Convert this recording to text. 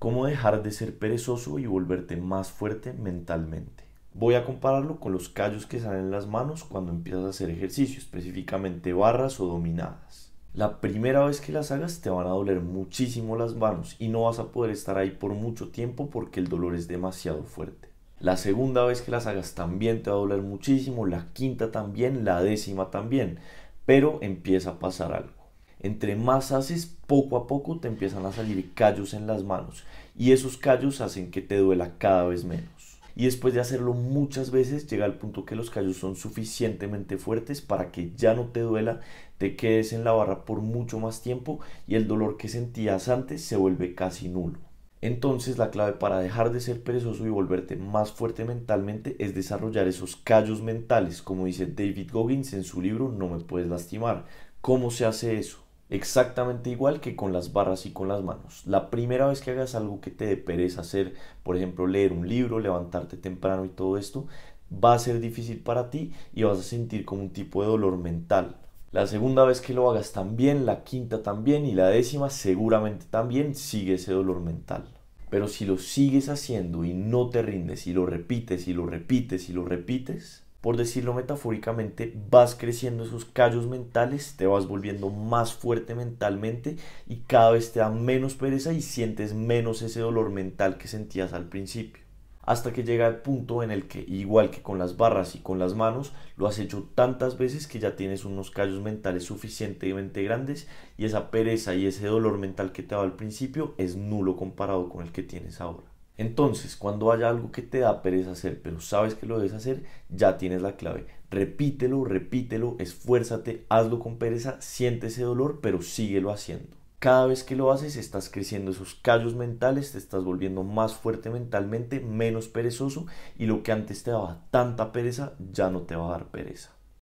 cómo dejar de ser perezoso y volverte más fuerte mentalmente. Voy a compararlo con los callos que salen en las manos cuando empiezas a hacer ejercicio, específicamente barras o dominadas. La primera vez que las hagas te van a doler muchísimo las manos y no vas a poder estar ahí por mucho tiempo porque el dolor es demasiado fuerte. La segunda vez que las hagas también te va a doler muchísimo, la quinta también, la décima también, pero empieza a pasar algo entre más haces, poco a poco te empiezan a salir callos en las manos y esos callos hacen que te duela cada vez menos. Y después de hacerlo muchas veces llega al punto que los callos son suficientemente fuertes para que ya no te duela, te quedes en la barra por mucho más tiempo y el dolor que sentías antes se vuelve casi nulo. Entonces la clave para dejar de ser perezoso y volverte más fuerte mentalmente es desarrollar esos callos mentales, como dice David Goggins en su libro No me puedes lastimar. ¿Cómo se hace eso? exactamente igual que con las barras y con las manos. La primera vez que hagas algo que te dé pereza hacer, por ejemplo, leer un libro, levantarte temprano y todo esto, va a ser difícil para ti y vas a sentir como un tipo de dolor mental. La segunda vez que lo hagas también, la quinta también y la décima seguramente también sigue ese dolor mental. Pero si lo sigues haciendo y no te rindes y lo repites y lo repites y lo repites, por decirlo metafóricamente, vas creciendo esos callos mentales, te vas volviendo más fuerte mentalmente y cada vez te da menos pereza y sientes menos ese dolor mental que sentías al principio. Hasta que llega el punto en el que, igual que con las barras y con las manos, lo has hecho tantas veces que ya tienes unos callos mentales suficientemente grandes y esa pereza y ese dolor mental que te daba al principio es nulo comparado con el que tienes ahora. Entonces, cuando haya algo que te da pereza hacer, pero sabes que lo debes hacer, ya tienes la clave. Repítelo, repítelo, esfuérzate, hazlo con pereza, siente ese dolor, pero síguelo haciendo. Cada vez que lo haces, estás creciendo esos callos mentales, te estás volviendo más fuerte mentalmente, menos perezoso y lo que antes te daba tanta pereza, ya no te va a dar pereza.